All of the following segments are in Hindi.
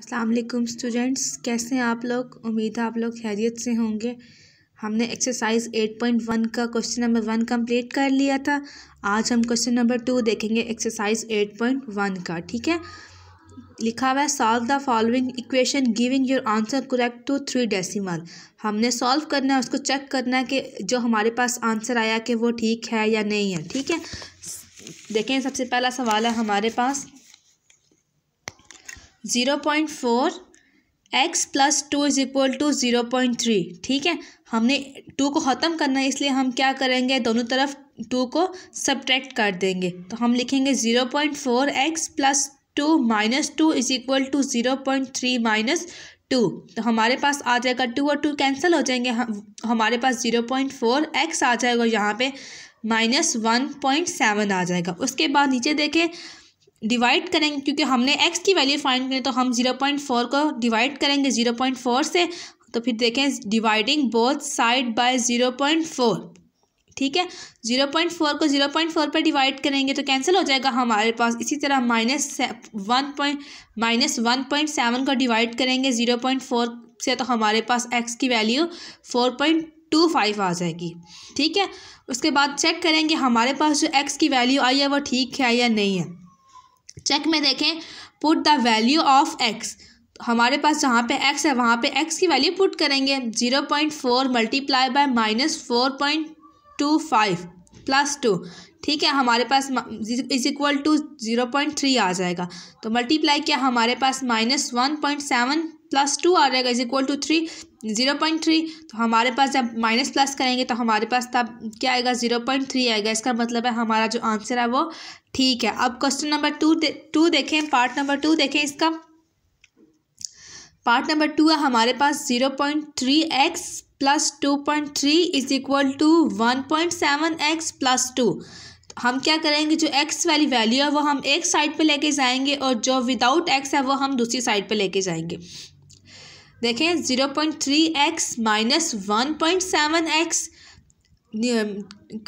असलकुम स्टूडेंट्स कैसे हैं आप लोग उम्मीद है आप लोग खैरियत से होंगे हमने एक्सरसाइज 8.1 का क्वेश्चन नंबर वन कंप्लीट कर लिया था आज हम क्वेश्चन नंबर टू देखेंगे एक्सरसाइज 8.1 का ठीक है लिखा हुआ है solve the following equation giving your answer correct to three decimal हमने सॉल्व करना है उसको चेक करना है कि जो हमारे पास आंसर आया कि वो ठीक है या नहीं है ठीक है देखें सबसे पहला सवाल है हमारे पास zero point four x plus two is equal to zero point three ठीक है हमने टू को ख़त्म करना है इसलिए हम क्या करेंगे दोनों तरफ टू को सब्ट्रैक्ट कर देंगे तो हम लिखेंगे zero point four x plus two minus two is equal to zero point three minus two तो हमारे पास आ जाएगा टू और टू कैंसिल हो जाएंगे हम हमारे पास ज़ीरो पॉइंट फोर एक्स आ जाएगा यहाँ पे माइनस वन पॉइंट सेवन आ जाएगा उसके बाद नीचे देखें डिवाइड करेंगे क्योंकि हमने एक्स की वैल्यू फाइंड करें तो हम ज़ीरो पॉइंट फोर को डिवाइड करेंगे ज़ीरो पॉइंट फोर से तो फिर देखें dividing both side by zero point four ठीक है ज़ीरो पॉइंट फोर को ज़ीरो पॉइंट फोर पर डिवाइड करेंगे तो कैंसिल हो जाएगा हमारे पास इसी तरह minus one point minus one point seven को डिवाइड करेंगे ज़ीरो पॉइंट फोर से तो हमारे पास एक्स की value four point two five आ जाएगी ठीक है उसके बाद चेक करेंगे हमारे पास जो एक्स की वैल्यू आई है वो ठीक है या नहीं है चेक में देखें put the value of x हमारे पास जहाँ पे एक्स है वहाँ पे एक्स की वैल्यू पुट करेंगे zero point four multiply by minus four point two five plus two ठीक है हमारे पास is equal to zero point three आ जाएगा तो मल्टीप्लाई किया हमारे पास minus one point seven plus two आ जाएगा is equal to three zero point three तो हमारे पास जब माइनस प्लस करेंगे तो हमारे पास तब क्या आएगा ज़ीरो पॉइंट थ्री आएगा इसका मतलब है हमारा जो आंसर है वो ठीक है अब क्वेश्चन नंबर टू टू देखें पार्ट नंबर टू देखें इसका पार्ट नंबर टू है हमारे पास zero point three x plus two point three is equal to one point seven x plus two हम क्या करेंगे जो एक्स वाली वैल्यू है वो हम एक साइड पे लेके जाएंगे और जो विदाउट एक्स है वो हम दूसरी साइड पे लेके जाएंगे देखें zero point three x minus one point seven x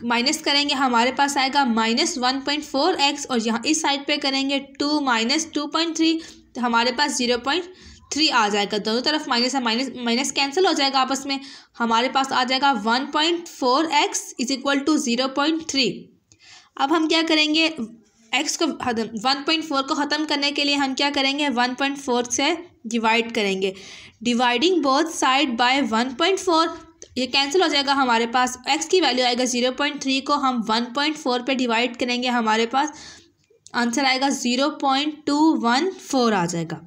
minus करेंगे हमारे पास आएगा minus one point four x और यहाँ इस साइड पे करेंगे two minus two point three तो हमारे पास ज़ीरो पॉइंट थ्री आ जाएगा दोनों तरफ माइनस है माइनस माइनस कैंसिल हो जाएगा आपस में हमारे पास आ जाएगा one point four x is equal to zero point three अब हम क्या करेंगे एक्स को वन पॉइंट फोर को ख़त्म करने के लिए हम क्या करेंगे वन पॉइंट फोर से डिवाइड करेंगे dividing both side by one point four ये कैंसिल हो जाएगा हमारे पास एक्स की वैल्यू आएगा ज़ीरो पॉइंट थ्री को हम वन पॉइंट फोर पर डिवाइड करेंगे हमारे पास आंसर आएगा zero point two one four आ जाएगा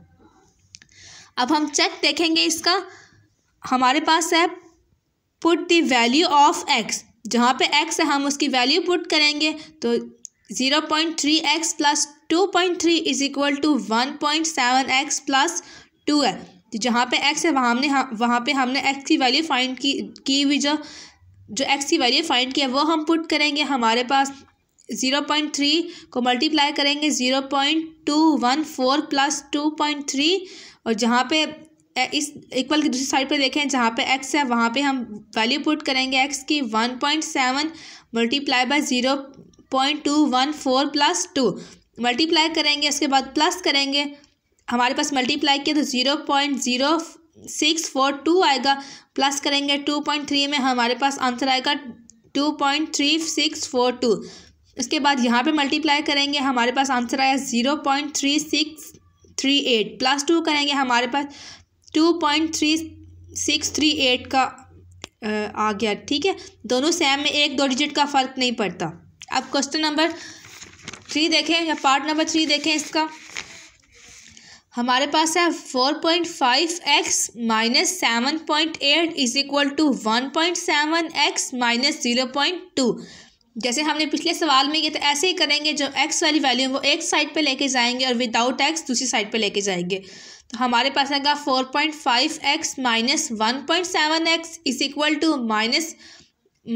अब हम चेक देखेंगे इसका हमारे पास है put the value of x जहाँ पे एक्स है हम उसकी वैल्यू पुट करेंगे तो zero point three x plus two point three is equal to one point seven x plus two है तो जहाँ पे एक्स है वहाँ हमने वहाँ पे हमने एक्स की वैल्यू फाइंड की की हुई जो जो एक्स की वैल्यू फाइंड की है वो हम पुट करेंगे हमारे पास ज़ीरो पॉइंट थ्री को मल्टीप्लाई करेंगे zero point two one four plus two point three और जहाँ पे इस इक्वल की दूसरी साइड पर देखें जहाँ पे एक्स है वहाँ पे हम वैल्यू पुट करेंगे एक्स की one point seven multiply by zero point two one four plus two multiply करेंगे उसके बाद प्लस करेंगे हमारे पास मल्टीप्लाई किया तो zero point zero six four two आएगा प्लस करेंगे टू पॉइंट थ्री में हमारे पास आंसर आएगा two point three six four two उसके बाद यहाँ पे मल्टीप्लाई करेंगे हमारे पास आंसर आया zero point three six three eight plus two करेंगे हमारे पास two point three six three eight का आ गया ठीक है दोनों सेम में एक दो डिजिट का फ़र्क नहीं पड़ता अब क्वेश्चन नंबर थ्री देखें या पार्ट नंबर थ्री देखें इसका हमारे पास है four point five x minus seven point eight is equal to one point seven x minus zero point two जैसे हमने पिछले सवाल में ये तो ऐसे ही करेंगे जो एक्स वाली वैल्यू वो एक साइड पे लेके जाएंगे और विदाउट एक्स दूसरी साइड पे लेके जाएंगे तो हमारे पास आएगा four point five x minus one point seven x is equal to minus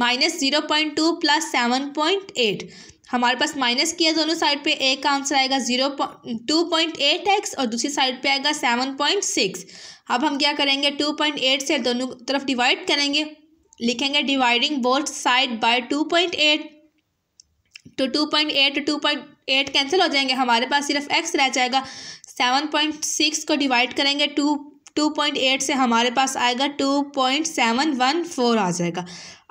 minus zero point two plus seven point eight हमारे पास माइनस किया दोनों साइड पे एक का आंसर आएगा zero two point eight x और दूसरी साइड पे आएगा सेवन पॉइंट सिक्स अब हम क्या करेंगे टू पॉइंट एट से दोनों तरफ डिवाइड करेंगे लिखेंगे dividing both side by two point eight तो two point eight two point eight cancel हो जाएंगे हमारे पास सिर्फ एक्स रह जाएगा सेवन पॉइंट सिक्स को डिवाइड करेंगे टू टू पॉइंट एट से हमारे पास आएगा two point seven one four आ जाएगा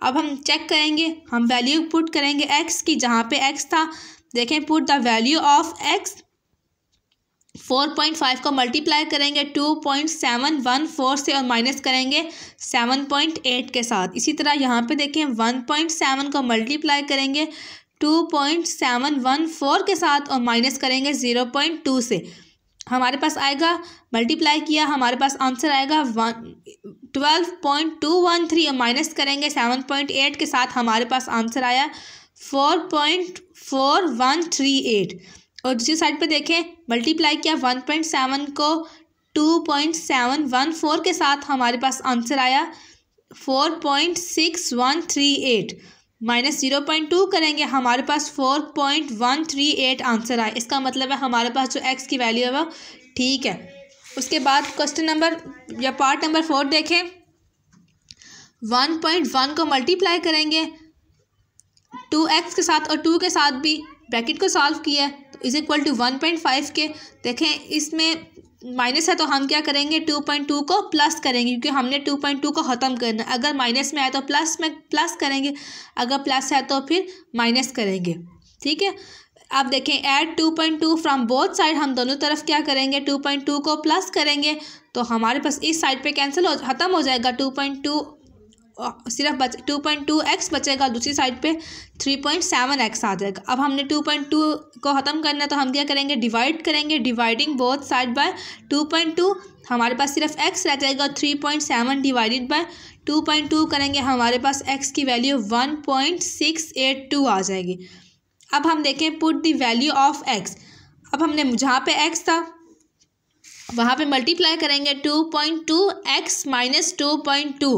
अब हम चेक करेंगे हम वैल्यू पुट करेंगे एक्स की जहाँ पे एक्स था देखें put the value of x four point five को मल्टीप्लाई करेंगे two point seven one four से और माइनस करेंगे सेवन पॉइंट एट के साथ इसी तरह यहाँ पे देखें वन पॉइंट सेवन को मल्टीप्लाई करेंगे two point seven one four के साथ और माइनस करेंगे ज़ीरो पॉइंट टू से हमारे पास आएगा मल्टीप्लाई किया हमारे पास आंसर आएगा one twelve point two one three minus करेंगे सेवन पॉइंट एट के साथ हमारे पास आंसर आया four point four one three eight और दूसरी साइड पे देखें मल्टीप्लाई किया वन पॉइंट सेवन को two point seven one four के साथ हमारे पास आंसर आया four point six one three eight minus zero point two करेंगे हमारे पास four point one three eight answer आए इसका मतलब है हमारे पास जो एक्स की वैल्यू है वह ठीक है उसके बाद क्वेश्चन नंबर या पार्ट नंबर फोर देखें वन पॉइंट वन को मल्टीप्लाई करेंगे टू एक्स के साथ और टू के साथ भी ब्रैकेट को सॉल्व किया है तो is equal to one point five के देखें इसमें माइनस है तो हम क्या करेंगे टू पॉइंट टू को प्लस करेंगे क्योंकि हमने टू पॉइंट टू को ख़त्म करना है अगर माइनस में आया तो प्लस में प्लस करेंगे अगर प्लस है तो फिर माइनस करेंगे ठीक है अब देखें add two point two from both side हम दोनों तरफ क्या करेंगे टू पॉइंट टू को प्लस करेंगे तो हमारे पास इस साइड पे कैंसिल हो ख़त्म हो जाएगा टू पॉइंट टू सिर्फ बच टू पॉइंट टू एक्स बचेगा दूसरी साइड पे थ्री पॉइंट सेवन एक्स आ जाएगा अब हमने टू पॉइंट टू को ख़त्म करना है तो हम क्या करेंगे डिवाइड करेंगे dividing both side by two point two हमारे पास सिर्फ एक्स रह जाएगा three point seven divided by two point two करेंगे हमारे पास एक्स की value one point six eight two आ जाएगी अब हम देखें put the value of x अब हमने जहाँ पे एक्स था वहाँ पे मल्टीप्लाई करेंगे two point two x minus two point two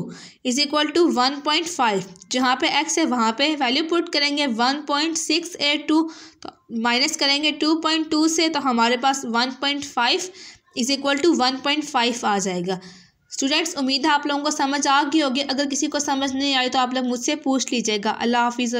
is equal to one point five जहाँ पे एक्स है वहाँ पे वैल्यू पुट करेंगे one point six eight two तो माइनस करेंगे टू पॉइंट टू से तो हमारे पास one point five is equal to one point five आ जाएगा स्टूडेंट्स उम्मीद है आप लोगों को समझ आ गई होगी अगर किसी को समझ नहीं आई तो आप लोग मुझसे पूछ लीजिएगा अल्लाह हाफिज़